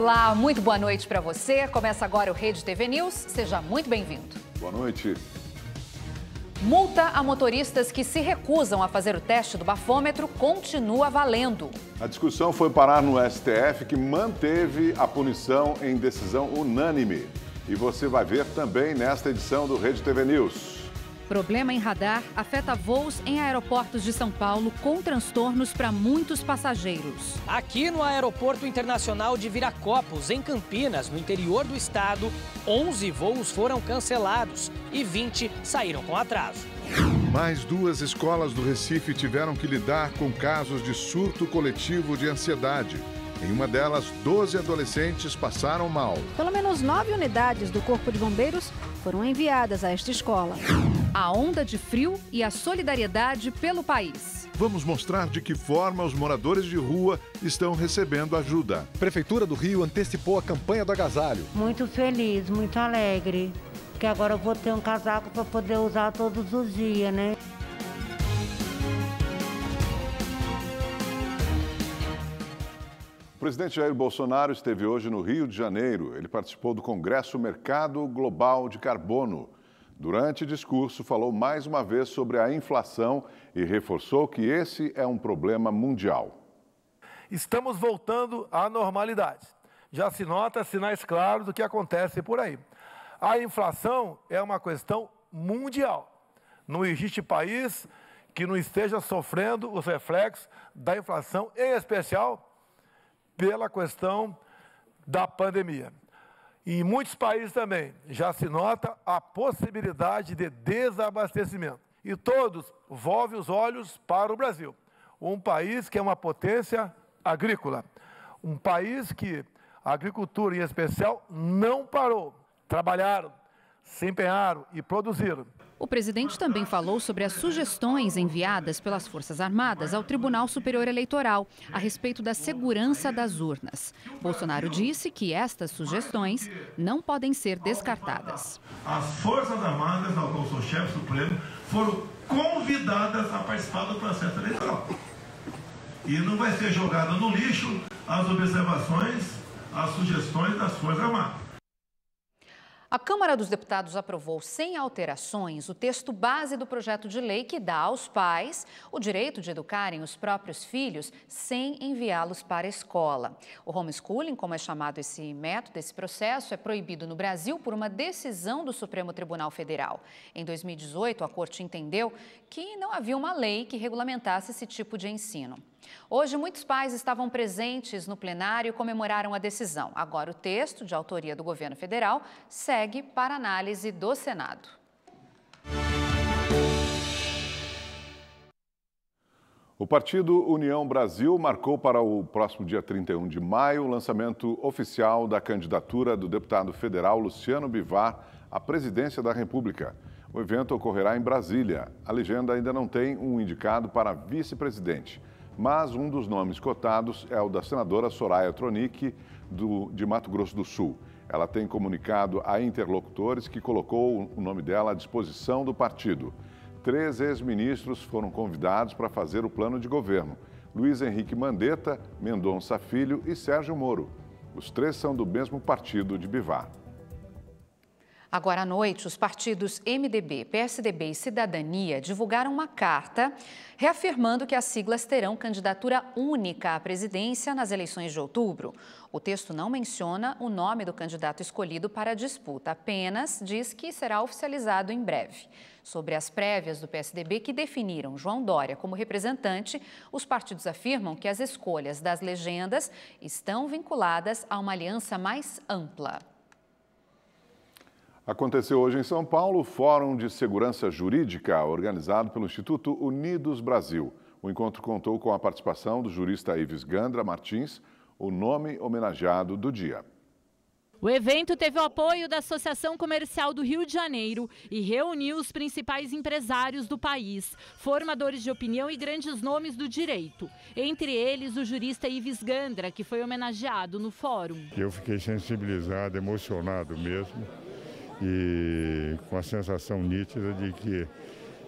Olá, muito boa noite para você. Começa agora o Rede TV News. Seja muito bem-vindo. Boa noite. Multa a motoristas que se recusam a fazer o teste do bafômetro continua valendo. A discussão foi parar no STF, que manteve a punição em decisão unânime. E você vai ver também nesta edição do Rede TV News. Problema em radar afeta voos em aeroportos de São Paulo com transtornos para muitos passageiros. Aqui no Aeroporto Internacional de Viracopos, em Campinas, no interior do estado, 11 voos foram cancelados e 20 saíram com atraso. Mais duas escolas do Recife tiveram que lidar com casos de surto coletivo de ansiedade. Em uma delas, 12 adolescentes passaram mal. Pelo menos nove unidades do Corpo de Bombeiros foram enviadas a esta escola a onda de frio e a solidariedade pelo país. Vamos mostrar de que forma os moradores de rua estão recebendo ajuda. Prefeitura do Rio antecipou a campanha do agasalho. Muito feliz, muito alegre, que agora eu vou ter um casaco para poder usar todos os dias, né? O presidente Jair Bolsonaro esteve hoje no Rio de Janeiro. Ele participou do Congresso Mercado Global de Carbono. Durante o discurso, falou mais uma vez sobre a inflação e reforçou que esse é um problema mundial. Estamos voltando à normalidade. Já se nota sinais claros do que acontece por aí. A inflação é uma questão mundial. Não existe país que não esteja sofrendo os reflexos da inflação, em especial pela questão da pandemia. E em muitos países também já se nota a possibilidade de desabastecimento. E todos volvem os olhos para o Brasil, um país que é uma potência agrícola, um país que a agricultura em especial não parou, trabalharam, se empenharam e produziram. O presidente também falou sobre as sugestões enviadas pelas Forças Armadas ao Tribunal Superior Eleitoral a respeito da segurança das urnas. Bolsonaro disse que estas sugestões não podem ser descartadas. As Forças Armadas, ao qual sou chefe supremo, foram convidadas a participar do processo eleitoral. E não vai ser jogada no lixo as observações, as sugestões das Forças Armadas. A Câmara dos Deputados aprovou sem alterações o texto base do projeto de lei que dá aos pais o direito de educarem os próprios filhos sem enviá-los para a escola. O homeschooling, como é chamado esse método, esse processo, é proibido no Brasil por uma decisão do Supremo Tribunal Federal. Em 2018, a Corte entendeu que não havia uma lei que regulamentasse esse tipo de ensino. Hoje, muitos pais estavam presentes no plenário e comemoraram a decisão. Agora, o texto, de autoria do governo federal, segue para análise do Senado. O partido União Brasil marcou para o próximo dia 31 de maio o lançamento oficial da candidatura do deputado federal Luciano Bivar à presidência da República. O evento ocorrerá em Brasília. A legenda ainda não tem um indicado para vice-presidente mas um dos nomes cotados é o da senadora Soraya Tronic, do, de Mato Grosso do Sul. Ela tem comunicado a interlocutores que colocou o nome dela à disposição do partido. Três ex-ministros foram convidados para fazer o plano de governo: Luiz Henrique Mandetta, Mendonça Filho e Sérgio Moro. Os três são do mesmo partido de Bivar. Agora à noite, os partidos MDB, PSDB e Cidadania divulgaram uma carta reafirmando que as siglas terão candidatura única à presidência nas eleições de outubro. O texto não menciona o nome do candidato escolhido para a disputa, apenas diz que será oficializado em breve. Sobre as prévias do PSDB que definiram João Dória como representante, os partidos afirmam que as escolhas das legendas estão vinculadas a uma aliança mais ampla. Aconteceu hoje em São Paulo o Fórum de Segurança Jurídica, organizado pelo Instituto Unidos Brasil. O encontro contou com a participação do jurista Ives Gandra Martins, o nome homenageado do dia. O evento teve o apoio da Associação Comercial do Rio de Janeiro e reuniu os principais empresários do país, formadores de opinião e grandes nomes do direito. Entre eles, o jurista Ives Gandra, que foi homenageado no fórum. Eu fiquei sensibilizado, emocionado mesmo e com a sensação nítida de que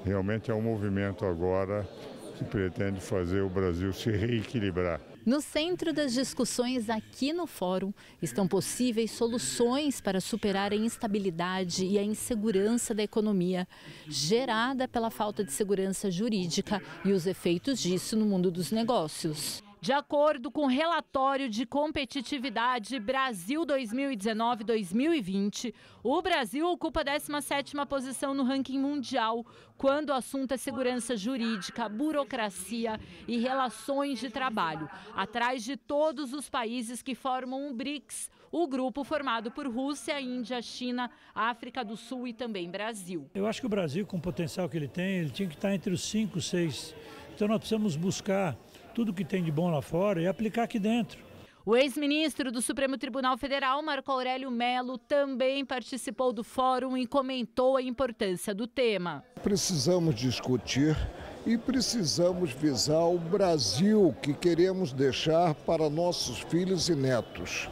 realmente é um movimento agora que pretende fazer o Brasil se reequilibrar. No centro das discussões aqui no fórum estão possíveis soluções para superar a instabilidade e a insegurança da economia, gerada pela falta de segurança jurídica e os efeitos disso no mundo dos negócios. De acordo com o relatório de competitividade Brasil 2019-2020, o Brasil ocupa a 17ª posição no ranking mundial quando o assunto é segurança jurídica, burocracia e relações de trabalho, atrás de todos os países que formam o BRICS, o grupo formado por Rússia, Índia, China, África do Sul e também Brasil. Eu acho que o Brasil, com o potencial que ele tem, ele tinha que estar entre os cinco, seis. Então nós precisamos buscar tudo que tem de bom lá fora e aplicar aqui dentro. O ex-ministro do Supremo Tribunal Federal, Marco Aurélio Melo, também participou do fórum e comentou a importância do tema. Precisamos discutir e precisamos visar o Brasil que queremos deixar para nossos filhos e netos.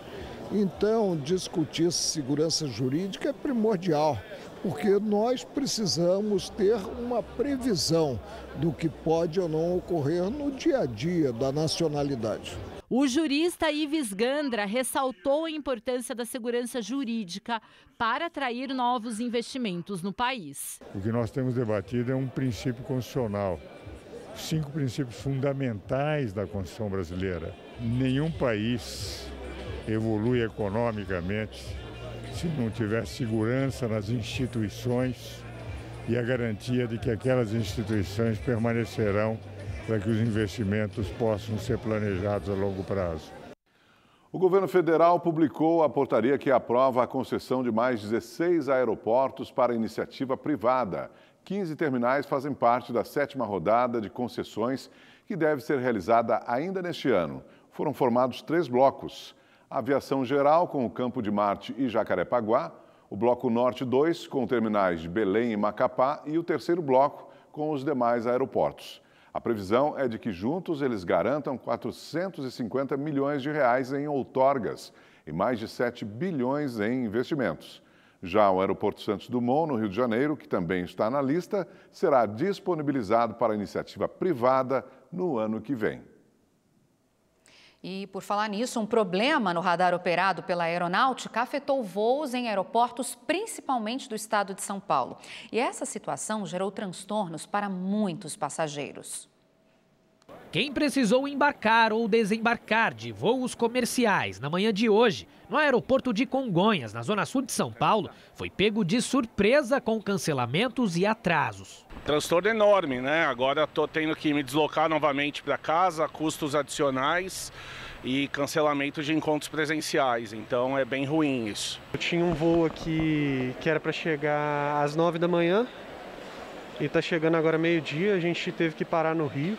Então, discutir segurança jurídica é primordial, porque nós precisamos ter uma previsão do que pode ou não ocorrer no dia a dia da nacionalidade. O jurista Ives Gandra ressaltou a importância da segurança jurídica para atrair novos investimentos no país. O que nós temos debatido é um princípio constitucional, cinco princípios fundamentais da Constituição brasileira. Nenhum país evolui economicamente se não tiver segurança nas instituições e a garantia de que aquelas instituições permanecerão para que os investimentos possam ser planejados a longo prazo. O governo federal publicou a portaria que aprova a concessão de mais 16 aeroportos para iniciativa privada. 15 terminais fazem parte da sétima rodada de concessões que deve ser realizada ainda neste ano. Foram formados três blocos. Aviação Geral, com o Campo de Marte e Jacarepaguá, o Bloco Norte 2, com terminais de Belém e Macapá, e o terceiro bloco, com os demais aeroportos. A previsão é de que juntos eles garantam 450 milhões de reais em outorgas e mais de 7 bilhões em investimentos. Já o Aeroporto Santos Dumont, no Rio de Janeiro, que também está na lista, será disponibilizado para iniciativa privada no ano que vem. E por falar nisso, um problema no radar operado pela aeronáutica afetou voos em aeroportos, principalmente do estado de São Paulo. E essa situação gerou transtornos para muitos passageiros. Quem precisou embarcar ou desembarcar de voos comerciais na manhã de hoje, no aeroporto de Congonhas, na zona sul de São Paulo, foi pego de surpresa com cancelamentos e atrasos. Transtorno enorme, né? Agora estou tendo que me deslocar novamente para casa, custos adicionais e cancelamento de encontros presenciais. Então é bem ruim isso. Eu tinha um voo aqui que era para chegar às 9 da manhã e está chegando agora meio-dia. A gente teve que parar no Rio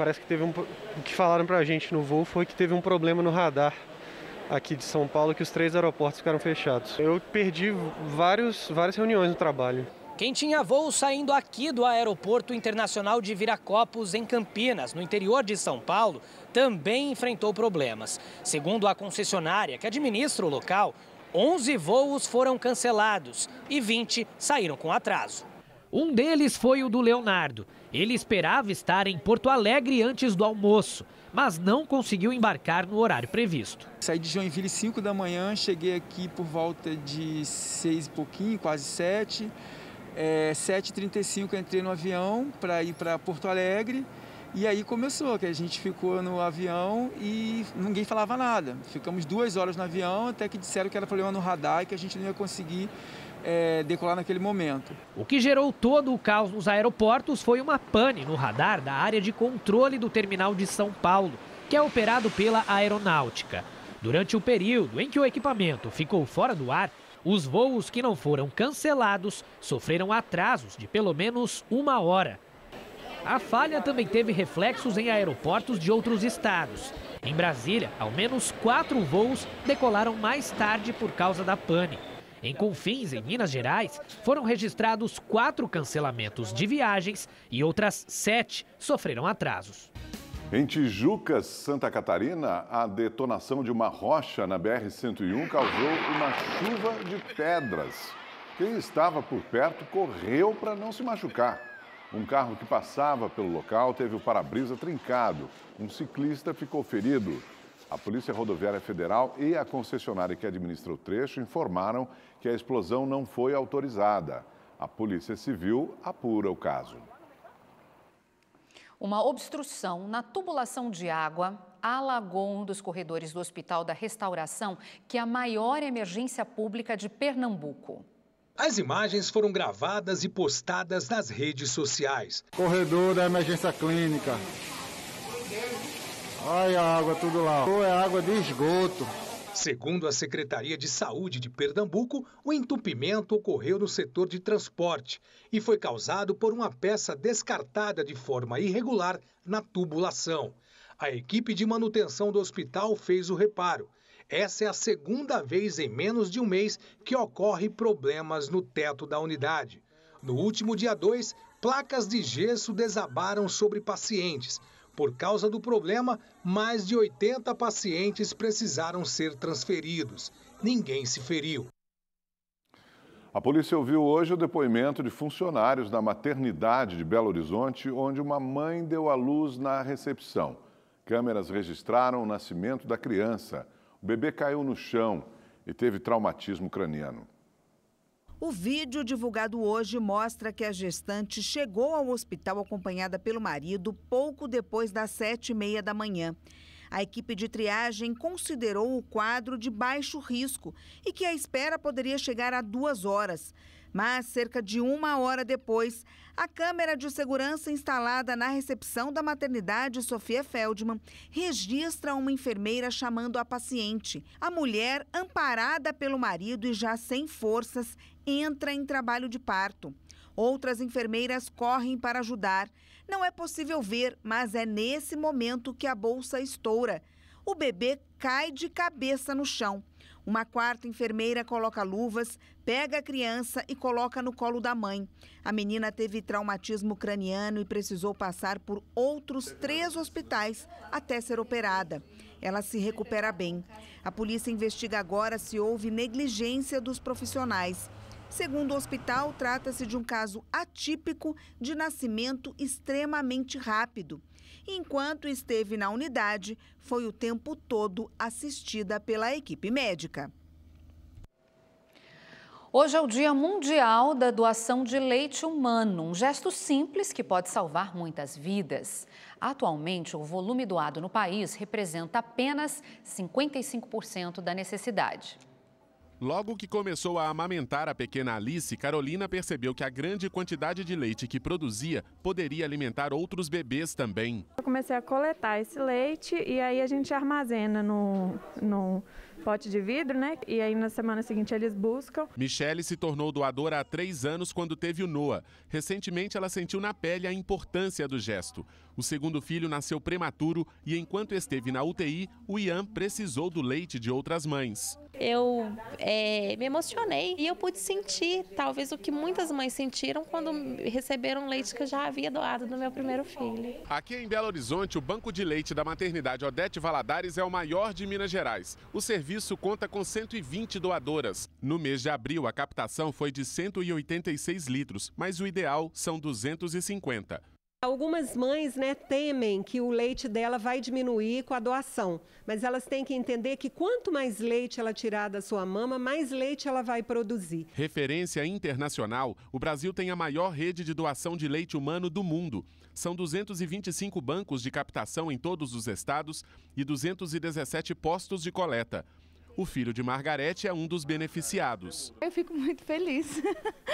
parece que teve um. O que falaram pra gente no voo foi que teve um problema no radar aqui de São Paulo que os três aeroportos ficaram fechados. Eu perdi vários, várias reuniões no trabalho. Quem tinha voo saindo aqui do Aeroporto Internacional de Viracopos, em Campinas, no interior de São Paulo, também enfrentou problemas. Segundo a concessionária que administra o local, 11 voos foram cancelados e 20 saíram com atraso. Um deles foi o do Leonardo. Ele esperava estar em Porto Alegre antes do almoço, mas não conseguiu embarcar no horário previsto. Saí de Joinville 5 da manhã, cheguei aqui por volta de 6 e pouquinho, quase 7. É, 7h35 entrei no avião para ir para Porto Alegre. E aí começou, que a gente ficou no avião e ninguém falava nada. Ficamos duas horas no avião até que disseram que era problema no radar e que a gente não ia conseguir é, decolar naquele momento. O que gerou todo o caos nos aeroportos foi uma pane no radar da área de controle do terminal de São Paulo, que é operado pela aeronáutica. Durante o período em que o equipamento ficou fora do ar, os voos que não foram cancelados sofreram atrasos de pelo menos uma hora. A falha também teve reflexos em aeroportos de outros estados. Em Brasília, ao menos quatro voos decolaram mais tarde por causa da pane. Em Confins, em Minas Gerais, foram registrados quatro cancelamentos de viagens e outras sete sofreram atrasos. Em Tijuca, Santa Catarina, a detonação de uma rocha na BR-101 causou uma chuva de pedras. Quem estava por perto correu para não se machucar. Um carro que passava pelo local teve o para-brisa trincado. Um ciclista ficou ferido. A Polícia Rodoviária Federal e a concessionária que administra o trecho informaram que a explosão não foi autorizada. A Polícia Civil apura o caso. Uma obstrução na tubulação de água alagou um dos corredores do Hospital da Restauração, que é a maior emergência pública de Pernambuco. As imagens foram gravadas e postadas nas redes sociais. Corredor da emergência clínica, Olha a água tudo lá. Ou é água de esgoto. Segundo a Secretaria de Saúde de Pernambuco, o entupimento ocorreu no setor de transporte e foi causado por uma peça descartada de forma irregular na tubulação. A equipe de manutenção do hospital fez o reparo. Essa é a segunda vez em menos de um mês que ocorre problemas no teto da unidade. No último dia 2, placas de gesso desabaram sobre pacientes. Por causa do problema, mais de 80 pacientes precisaram ser transferidos. Ninguém se feriu. A polícia ouviu hoje o depoimento de funcionários da maternidade de Belo Horizonte, onde uma mãe deu à luz na recepção. Câmeras registraram o nascimento da criança. O bebê caiu no chão e teve traumatismo craniano. O vídeo divulgado hoje mostra que a gestante chegou ao hospital acompanhada pelo marido pouco depois das sete e meia da manhã. A equipe de triagem considerou o quadro de baixo risco e que a espera poderia chegar a duas horas. Mas, cerca de uma hora depois, a câmera de segurança instalada na recepção da maternidade Sofia Feldman registra uma enfermeira chamando a paciente. A mulher, amparada pelo marido e já sem forças, entra em trabalho de parto. Outras enfermeiras correm para ajudar. Não é possível ver, mas é nesse momento que a bolsa estoura. O bebê cai de cabeça no chão. Uma quarta enfermeira coloca luvas, pega a criança e coloca no colo da mãe. A menina teve traumatismo craniano e precisou passar por outros três hospitais até ser operada. Ela se recupera bem. A polícia investiga agora se houve negligência dos profissionais. Segundo o hospital, trata-se de um caso atípico de nascimento extremamente rápido. Enquanto esteve na unidade, foi o tempo todo assistida pela equipe médica. Hoje é o Dia Mundial da Doação de Leite Humano, um gesto simples que pode salvar muitas vidas. Atualmente, o volume doado no país representa apenas 55% da necessidade. Logo que começou a amamentar a pequena Alice, Carolina percebeu que a grande quantidade de leite que produzia poderia alimentar outros bebês também. Eu comecei a coletar esse leite e aí a gente armazena no, no pote de vidro, né? E aí na semana seguinte eles buscam. Michele se tornou doadora há três anos quando teve o Noah. Recentemente ela sentiu na pele a importância do gesto. O segundo filho nasceu prematuro e enquanto esteve na UTI, o Ian precisou do leite de outras mães. Eu é, me emocionei e eu pude sentir talvez o que muitas mães sentiram quando receberam leite que eu já havia doado do meu primeiro filho. Aqui em Belo Horizonte, o banco de leite da maternidade Odete Valadares é o maior de Minas Gerais. O serviço serviço conta com 120 doadoras. No mês de abril, a captação foi de 186 litros, mas o ideal são 250. Algumas mães né, temem que o leite dela vai diminuir com a doação, mas elas têm que entender que quanto mais leite ela tirar da sua mama, mais leite ela vai produzir. Referência internacional, o Brasil tem a maior rede de doação de leite humano do mundo. São 225 bancos de captação em todos os estados e 217 postos de coleta. O filho de Margarete é um dos beneficiados. Eu fico muito feliz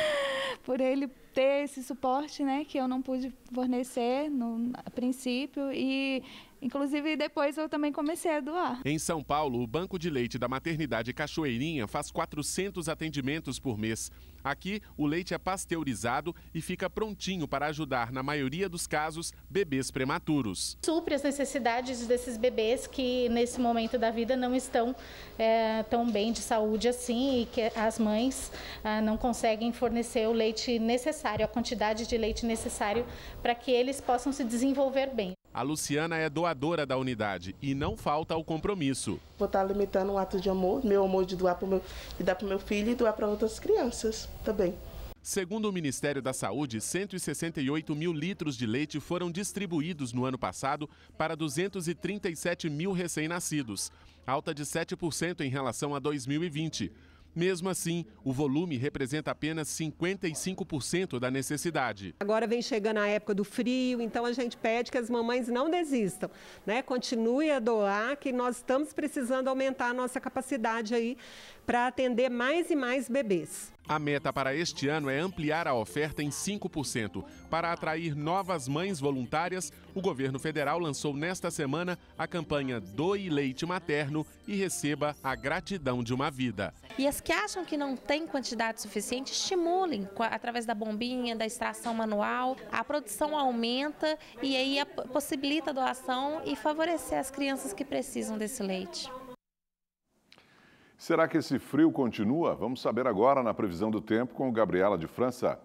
por ele ter esse suporte, né, que eu não pude fornecer no a princípio e Inclusive, depois eu também comecei a doar. Em São Paulo, o Banco de Leite da Maternidade Cachoeirinha faz 400 atendimentos por mês. Aqui, o leite é pasteurizado e fica prontinho para ajudar, na maioria dos casos, bebês prematuros. Supre as necessidades desses bebês que, nesse momento da vida, não estão é, tão bem de saúde assim e que as mães ah, não conseguem fornecer o leite necessário necessário, a quantidade de leite necessário para que eles possam se desenvolver bem. A Luciana é doadora da unidade e não falta o compromisso. Vou estar tá alimentando um ato de amor, meu amor de doar para meu, dar para o meu filho e doar para outras crianças também. Segundo o Ministério da Saúde, 168 mil litros de leite foram distribuídos no ano passado para 237 mil recém-nascidos, alta de 7% em relação a 2020. Mesmo assim, o volume representa apenas 55% da necessidade. Agora vem chegando a época do frio, então a gente pede que as mamães não desistam, né? Continue a doar, que nós estamos precisando aumentar a nossa capacidade aí para atender mais e mais bebês. A meta para este ano é ampliar a oferta em 5%. Para atrair novas mães voluntárias, o governo federal lançou nesta semana a campanha Doe Leite Materno e Receba a Gratidão de uma Vida. E as que acham que não tem quantidade suficiente, estimulem através da bombinha, da extração manual. A produção aumenta e aí possibilita a doação e favorecer as crianças que precisam desse leite. Será que esse frio continua? Vamos saber agora na previsão do tempo com Gabriela de França.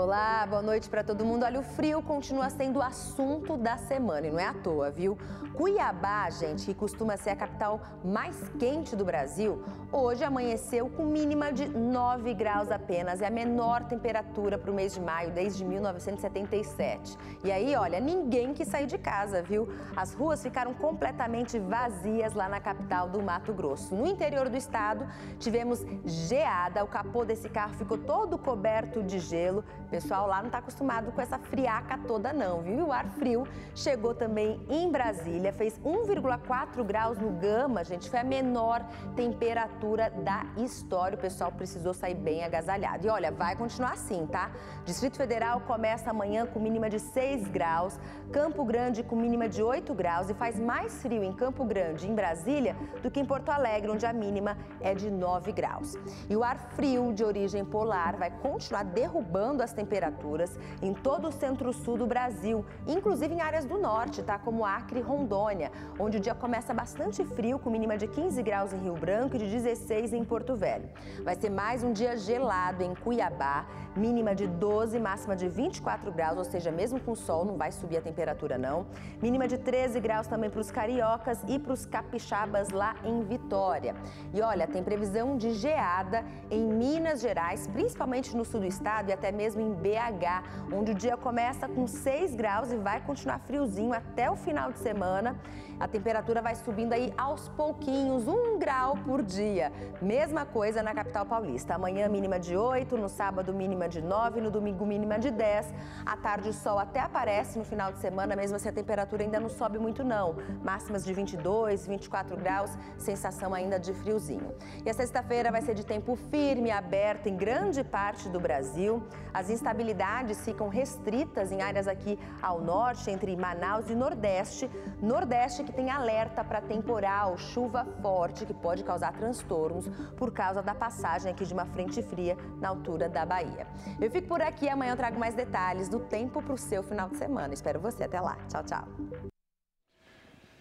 Olá, boa noite para todo mundo. Olha, o frio continua sendo assunto da semana e não é à toa, viu? Cuiabá, gente, que costuma ser a capital mais quente do Brasil, hoje amanheceu com mínima de 9 graus apenas. É a menor temperatura para o mês de maio desde 1977. E aí, olha, ninguém quis sair de casa, viu? As ruas ficaram completamente vazias lá na capital do Mato Grosso. No interior do estado, tivemos geada, o capô desse carro ficou todo coberto de gelo pessoal lá não está acostumado com essa friaca toda não, viu? E o ar frio chegou também em Brasília, fez 1,4 graus no Gama, gente, foi a menor temperatura da história. O pessoal precisou sair bem agasalhado. E olha, vai continuar assim, tá? Distrito Federal começa amanhã com mínima de 6 graus, Campo Grande com mínima de 8 graus e faz mais frio em Campo Grande, em Brasília, do que em Porto Alegre, onde a mínima é de 9 graus. E o ar frio de origem polar vai continuar derrubando as temperaturas em todo o centro-sul do Brasil, inclusive em áreas do norte, tá? Como Acre e Rondônia, onde o dia começa bastante frio, com mínima de 15 graus em Rio Branco e de 16 em Porto Velho. Vai ser mais um dia gelado em Cuiabá, mínima de 12, máxima de 24 graus, ou seja, mesmo com sol não vai subir a temperatura não. Mínima de 13 graus também para os cariocas e para os capixabas lá em Vitória. E olha, tem previsão de geada em Minas Gerais, principalmente no sul do estado e até mesmo em em BH, onde o dia começa com 6 graus e vai continuar friozinho até o final de semana. A temperatura vai subindo aí aos pouquinhos, 1 grau por dia. Mesma coisa na capital paulista. Amanhã mínima de 8, no sábado mínima de 9, no domingo mínima de 10. À tarde o sol até aparece no final de semana, mesmo assim a temperatura ainda não sobe muito não. Máximas de 22, 24 graus, sensação ainda de friozinho. E a sexta-feira vai ser de tempo firme, aberto em grande parte do Brasil. As instabilidades ficam restritas em áreas aqui ao norte, entre Manaus e Nordeste. Nordeste que tem alerta para temporal, chuva forte que pode causar transtornos por causa da passagem aqui de uma frente fria na altura da Bahia. Eu fico por aqui, amanhã eu trago mais detalhes do tempo para o seu final de semana. Espero você até lá. Tchau, tchau.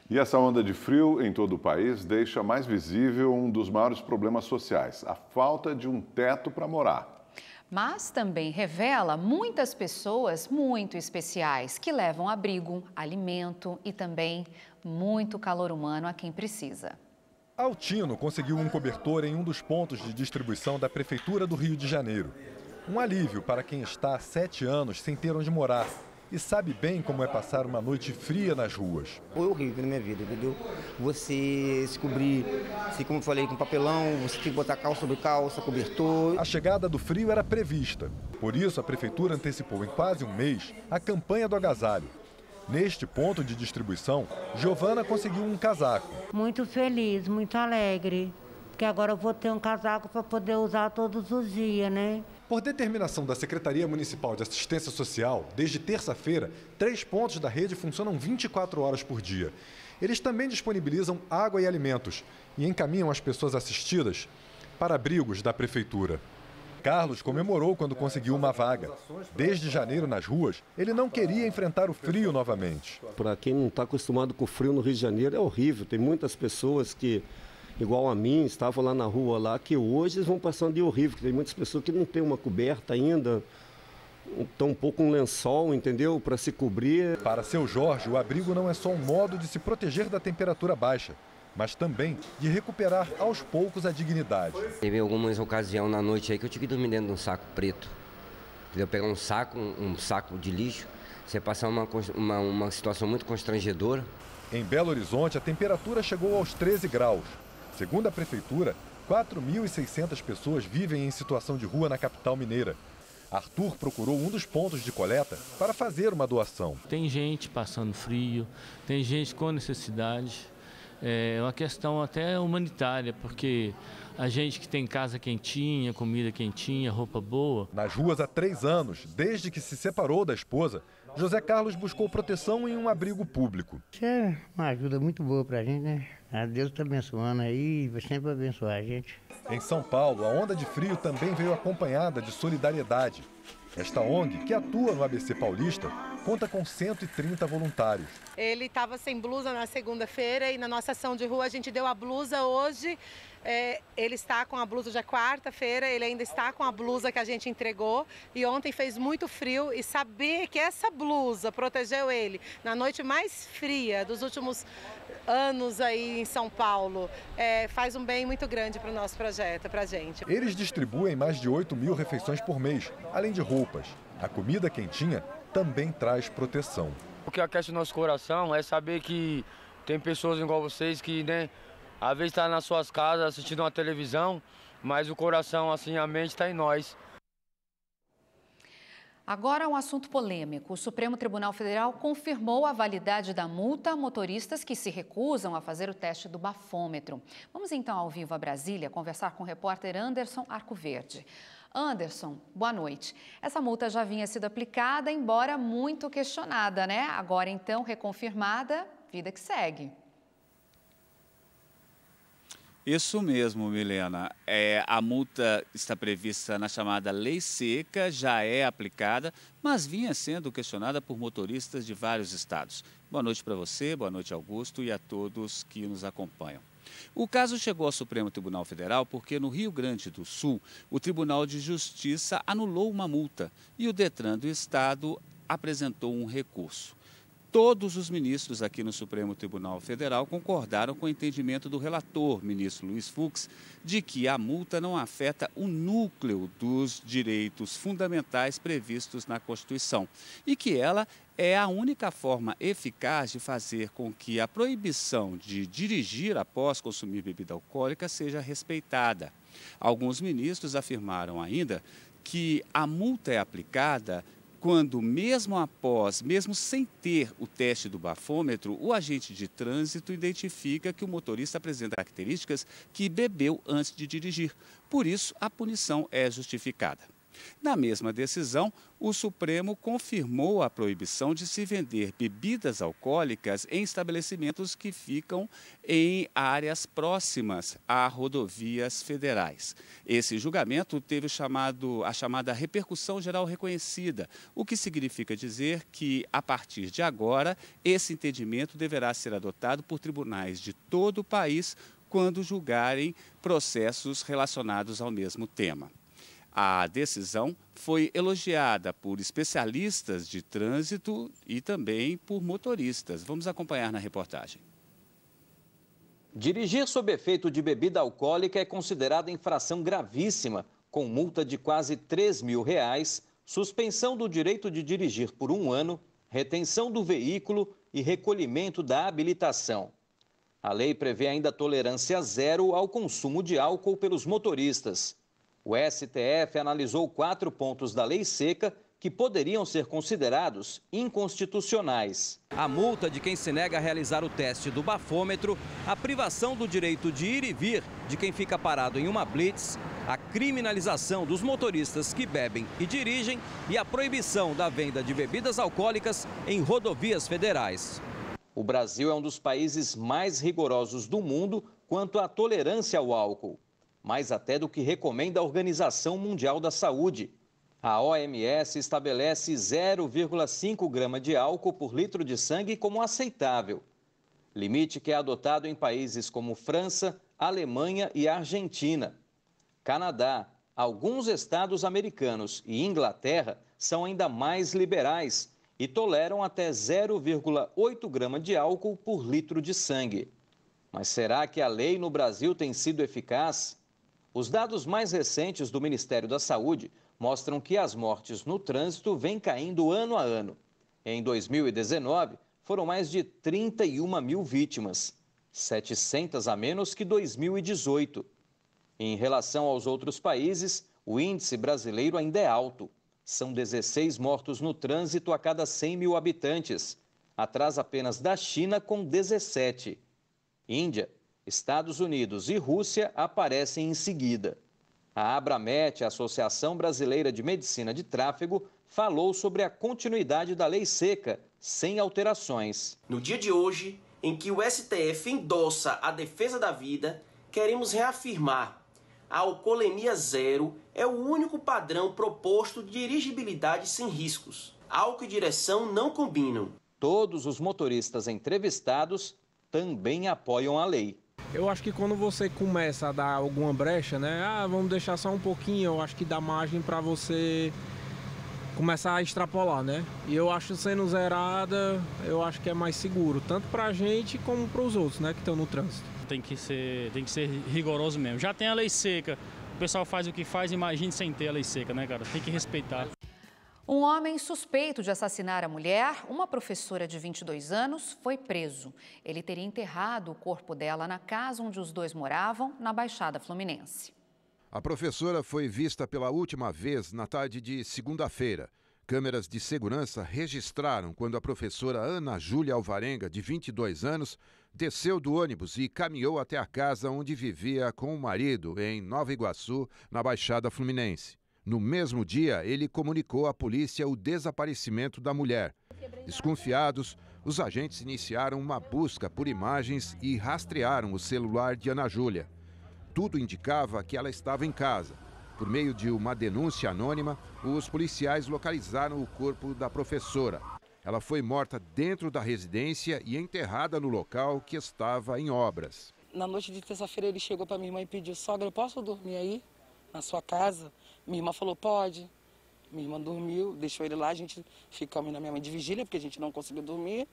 E essa onda de frio em todo o país deixa mais visível um dos maiores problemas sociais: a falta de um teto para morar mas também revela muitas pessoas muito especiais que levam abrigo, alimento e também muito calor humano a quem precisa. Altino conseguiu um cobertor em um dos pontos de distribuição da Prefeitura do Rio de Janeiro. Um alívio para quem está há sete anos sem ter onde morar e sabe bem como é passar uma noite fria nas ruas. Foi horrível na minha vida, entendeu? Você se cobrir, se, como eu falei, com papelão, você tem que botar calça sobre calça, cobertor. A chegada do frio era prevista. Por isso, a prefeitura antecipou em quase um mês a campanha do agasalho. Neste ponto de distribuição, Giovana conseguiu um casaco. Muito feliz, muito alegre, porque agora eu vou ter um casaco para poder usar todos os dias, né? Por determinação da Secretaria Municipal de Assistência Social, desde terça-feira, três pontos da rede funcionam 24 horas por dia. Eles também disponibilizam água e alimentos e encaminham as pessoas assistidas para abrigos da Prefeitura. Carlos comemorou quando conseguiu uma vaga. Desde janeiro, nas ruas, ele não queria enfrentar o frio novamente. Para quem não está acostumado com o frio no Rio de Janeiro, é horrível. Tem muitas pessoas que igual a mim, estavam lá na rua lá, que hoje eles vão passando de horrível, que tem muitas pessoas que não têm uma coberta ainda, um pouco um lençol, entendeu? Para se cobrir. Para seu Jorge, o abrigo não é só um modo de se proteger da temperatura baixa, mas também de recuperar aos poucos a dignidade. Teve algumas ocasiões na noite aí que eu tive que dormir dentro de um saco preto. Eu pegar um saco, um, um saco de lixo, você passar uma, uma, uma situação muito constrangedora. Em Belo Horizonte, a temperatura chegou aos 13 graus. Segundo a prefeitura, 4.600 pessoas vivem em situação de rua na capital mineira. Arthur procurou um dos pontos de coleta para fazer uma doação. Tem gente passando frio, tem gente com necessidade. É uma questão até humanitária, porque a gente que tem casa quentinha, comida quentinha, roupa boa. Nas ruas há três anos, desde que se separou da esposa, José Carlos buscou proteção em um abrigo público. Isso é uma ajuda muito boa para a gente, né? A Deus está abençoando aí e vai sempre abençoar a gente. Em São Paulo, a onda de frio também veio acompanhada de solidariedade. Esta ONG, que atua no ABC Paulista, conta com 130 voluntários. Ele estava sem blusa na segunda-feira e na nossa ação de rua a gente deu a blusa hoje é, ele está com a blusa de é quarta-feira, ele ainda está com a blusa que a gente entregou e ontem fez muito frio e saber que essa blusa protegeu ele na noite mais fria dos últimos anos aí em São Paulo é, faz um bem muito grande para o nosso projeto, para a gente. Eles distribuem mais de 8 mil refeições por mês, além de roupas. A comida quentinha também traz proteção. O que aquece nosso coração é saber que tem pessoas igual vocês que, né, às vezes está nas suas casas assistindo uma televisão, mas o coração, assim, a mente está em nós. Agora um assunto polêmico. O Supremo Tribunal Federal confirmou a validade da multa a motoristas que se recusam a fazer o teste do bafômetro. Vamos então ao vivo a Brasília conversar com o repórter Anderson Arcoverde. Anderson, boa noite. Essa multa já vinha sido aplicada, embora muito questionada, né? Agora então reconfirmada, vida que segue. Isso mesmo, Milena. É, a multa está prevista na chamada Lei Seca, já é aplicada, mas vinha sendo questionada por motoristas de vários estados. Boa noite para você, boa noite, Augusto, e a todos que nos acompanham. O caso chegou ao Supremo Tribunal Federal porque no Rio Grande do Sul, o Tribunal de Justiça anulou uma multa e o Detran do Estado apresentou um recurso. Todos os ministros aqui no Supremo Tribunal Federal concordaram com o entendimento do relator, ministro Luiz Fux, de que a multa não afeta o núcleo dos direitos fundamentais previstos na Constituição e que ela é a única forma eficaz de fazer com que a proibição de dirigir após consumir bebida alcoólica seja respeitada. Alguns ministros afirmaram ainda que a multa é aplicada quando, mesmo após, mesmo sem ter o teste do bafômetro, o agente de trânsito identifica que o motorista apresenta características que bebeu antes de dirigir. Por isso, a punição é justificada. Na mesma decisão, o Supremo confirmou a proibição de se vender bebidas alcoólicas em estabelecimentos que ficam em áreas próximas a rodovias federais. Esse julgamento teve chamado, a chamada repercussão geral reconhecida, o que significa dizer que, a partir de agora, esse entendimento deverá ser adotado por tribunais de todo o país quando julgarem processos relacionados ao mesmo tema. A decisão foi elogiada por especialistas de trânsito e também por motoristas. Vamos acompanhar na reportagem. Dirigir sob efeito de bebida alcoólica é considerada infração gravíssima, com multa de quase 3 mil reais, suspensão do direito de dirigir por um ano, retenção do veículo e recolhimento da habilitação. A lei prevê ainda tolerância zero ao consumo de álcool pelos motoristas. O STF analisou quatro pontos da lei seca que poderiam ser considerados inconstitucionais. A multa de quem se nega a realizar o teste do bafômetro, a privação do direito de ir e vir de quem fica parado em uma blitz, a criminalização dos motoristas que bebem e dirigem e a proibição da venda de bebidas alcoólicas em rodovias federais. O Brasil é um dos países mais rigorosos do mundo quanto à tolerância ao álcool mais até do que recomenda a Organização Mundial da Saúde. A OMS estabelece 0,5 grama de álcool por litro de sangue como aceitável, limite que é adotado em países como França, Alemanha e Argentina. Canadá, alguns estados americanos e Inglaterra são ainda mais liberais e toleram até 0,8 grama de álcool por litro de sangue. Mas será que a lei no Brasil tem sido eficaz? Os dados mais recentes do Ministério da Saúde mostram que as mortes no trânsito vêm caindo ano a ano. Em 2019, foram mais de 31 mil vítimas, 700 a menos que 2018. Em relação aos outros países, o índice brasileiro ainda é alto. São 16 mortos no trânsito a cada 100 mil habitantes, atrás apenas da China, com 17. Índia Estados Unidos e Rússia aparecem em seguida. A Abramet, a Associação Brasileira de Medicina de Tráfego, falou sobre a continuidade da lei seca, sem alterações. No dia de hoje, em que o STF endossa a defesa da vida, queremos reafirmar: a alcoolemia zero é o único padrão proposto de dirigibilidade sem riscos. Álcool e direção não combinam. Todos os motoristas entrevistados também apoiam a lei. Eu acho que quando você começa a dar alguma brecha, né? Ah, vamos deixar só um pouquinho, eu acho que dá margem para você começar a extrapolar, né? E eu acho sendo zerada, eu acho que é mais seguro, tanto para a gente como para os outros, né, que estão no trânsito. Tem que ser, tem que ser rigoroso mesmo. Já tem a lei seca. O pessoal faz o que faz, imagine sem ter a lei seca, né, cara? Tem que respeitar. Um homem suspeito de assassinar a mulher, uma professora de 22 anos, foi preso. Ele teria enterrado o corpo dela na casa onde os dois moravam, na Baixada Fluminense. A professora foi vista pela última vez na tarde de segunda-feira. Câmeras de segurança registraram quando a professora Ana Júlia Alvarenga, de 22 anos, desceu do ônibus e caminhou até a casa onde vivia com o marido, em Nova Iguaçu, na Baixada Fluminense. No mesmo dia, ele comunicou à polícia o desaparecimento da mulher. Desconfiados, os agentes iniciaram uma busca por imagens e rastrearam o celular de Ana Júlia. Tudo indicava que ela estava em casa. Por meio de uma denúncia anônima, os policiais localizaram o corpo da professora. Ela foi morta dentro da residência e enterrada no local que estava em obras. Na noite de terça-feira, ele chegou para minha irmã e pediu: Sogra, eu posso dormir aí, na sua casa? Minha irmã falou, pode. Minha irmã dormiu, deixou ele lá, a gente ficou na minha mãe de vigília, porque a gente não conseguiu dormir.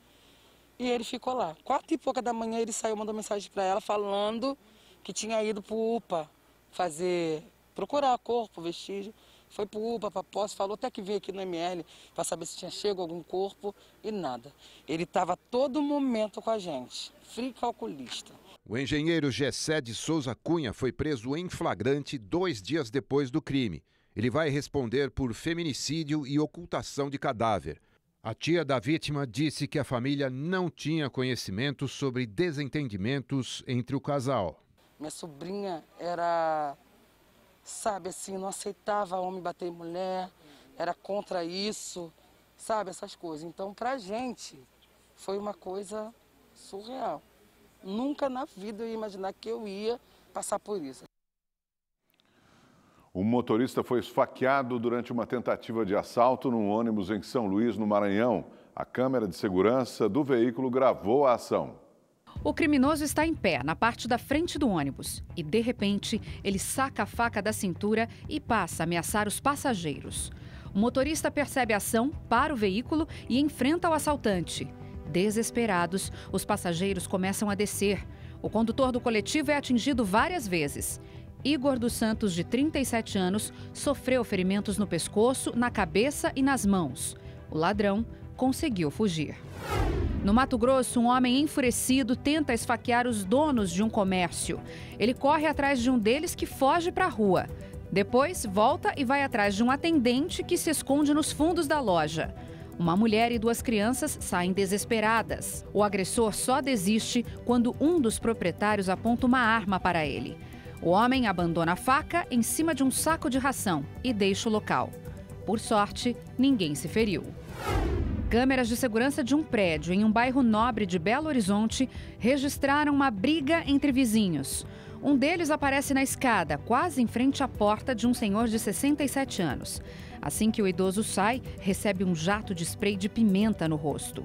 E ele ficou lá. Quatro e pouca da manhã ele saiu, mandou mensagem para ela falando que tinha ido pro UPA fazer, procurar corpo, vestígio. Foi pro UPA, pra posse, falou até que veio aqui no ML para saber se tinha chego algum corpo e nada. Ele estava todo momento com a gente, frio calculista. O engenheiro Gessé de Souza Cunha foi preso em flagrante dois dias depois do crime. Ele vai responder por feminicídio e ocultação de cadáver. A tia da vítima disse que a família não tinha conhecimento sobre desentendimentos entre o casal. Minha sobrinha era, sabe assim, não aceitava homem bater mulher, era contra isso, sabe, essas coisas. Então, pra gente, foi uma coisa surreal. Nunca na vida eu ia imaginar que eu ia passar por isso. Um motorista foi esfaqueado durante uma tentativa de assalto num ônibus em São Luís, no Maranhão. A câmera de segurança do veículo gravou a ação. O criminoso está em pé, na parte da frente do ônibus, e de repente ele saca a faca da cintura e passa a ameaçar os passageiros. O motorista percebe a ação, para o veículo e enfrenta o assaltante. Desesperados, os passageiros começam a descer. O condutor do coletivo é atingido várias vezes. Igor dos Santos, de 37 anos, sofreu ferimentos no pescoço, na cabeça e nas mãos. O ladrão conseguiu fugir. No Mato Grosso, um homem enfurecido tenta esfaquear os donos de um comércio. Ele corre atrás de um deles que foge para a rua. Depois, volta e vai atrás de um atendente que se esconde nos fundos da loja. Uma mulher e duas crianças saem desesperadas. O agressor só desiste quando um dos proprietários aponta uma arma para ele. O homem abandona a faca em cima de um saco de ração e deixa o local. Por sorte, ninguém se feriu. Câmeras de segurança de um prédio em um bairro nobre de Belo Horizonte registraram uma briga entre vizinhos. Um deles aparece na escada, quase em frente à porta de um senhor de 67 anos. Assim que o idoso sai, recebe um jato de spray de pimenta no rosto.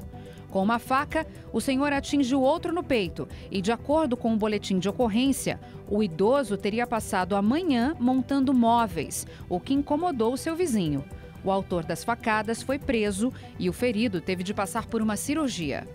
Com uma faca, o senhor atinge o outro no peito e, de acordo com o boletim de ocorrência, o idoso teria passado a manhã montando móveis, o que incomodou seu vizinho. O autor das facadas foi preso e o ferido teve de passar por uma cirurgia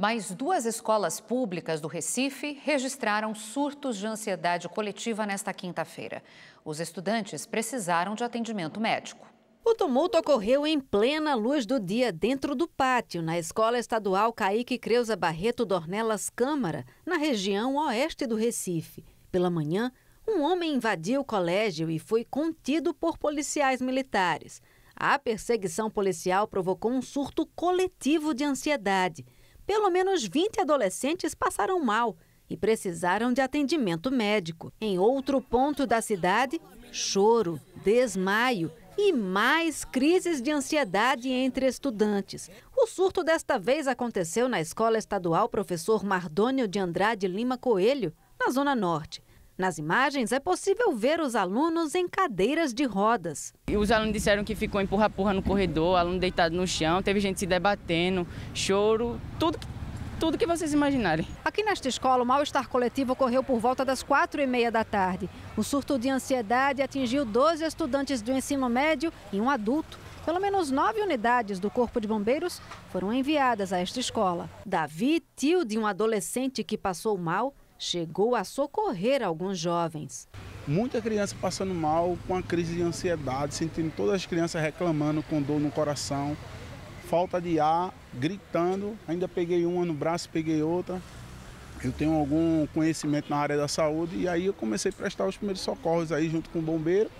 mais duas escolas públicas do Recife registraram surtos de ansiedade coletiva nesta quinta-feira. Os estudantes precisaram de atendimento médico. O tumulto ocorreu em plena luz do dia dentro do pátio, na Escola Estadual Caíque Creuza Barreto Dornelas Câmara, na região oeste do Recife. Pela manhã, um homem invadiu o colégio e foi contido por policiais militares. A perseguição policial provocou um surto coletivo de ansiedade pelo menos 20 adolescentes passaram mal e precisaram de atendimento médico. Em outro ponto da cidade, choro, desmaio e mais crises de ansiedade entre estudantes. O surto desta vez aconteceu na Escola Estadual Professor Mardônio de Andrade Lima Coelho, na Zona Norte. Nas imagens é possível ver os alunos em cadeiras de rodas. E os alunos disseram que ficou empurra-purra no corredor, aluno deitado no chão, teve gente se debatendo, choro, tudo que tudo que vocês imaginarem. Aqui nesta escola, o mal-estar coletivo ocorreu por volta das quatro e meia da tarde. O surto de ansiedade atingiu 12 estudantes do ensino médio e um adulto. Pelo menos nove unidades do Corpo de Bombeiros foram enviadas a esta escola. Davi, tio de um adolescente que passou mal, chegou a socorrer alguns jovens. Muita criança passando mal com a crise de ansiedade, sentindo todas as crianças reclamando com dor no coração, falta de ar, gritando. Ainda peguei uma no braço, peguei outra. Eu tenho algum conhecimento na área da saúde e aí eu comecei a prestar os primeiros socorros aí junto com o bombeiro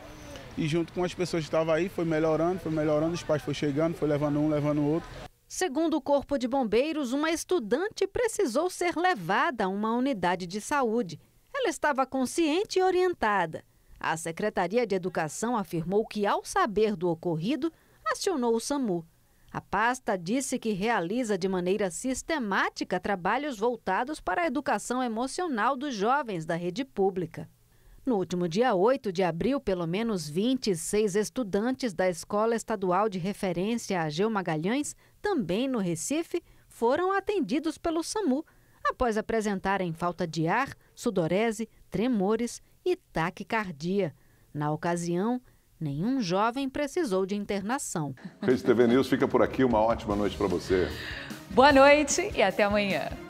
e junto com as pessoas que estavam aí, foi melhorando, foi melhorando, os pais foram chegando, foi levando um, levando o outro. Segundo o Corpo de Bombeiros, uma estudante precisou ser levada a uma unidade de saúde. Ela estava consciente e orientada. A Secretaria de Educação afirmou que, ao saber do ocorrido, acionou o SAMU. A pasta disse que realiza de maneira sistemática trabalhos voltados para a educação emocional dos jovens da rede pública. No último dia 8 de abril, pelo menos 26 estudantes da Escola Estadual de Referência Ageu Magalhães, também no Recife, foram atendidos pelo SAMU, após apresentarem falta de ar, sudorese, tremores e taquicardia. Na ocasião, nenhum jovem precisou de internação. Rede TV News fica por aqui. Uma ótima noite para você. Boa noite e até amanhã.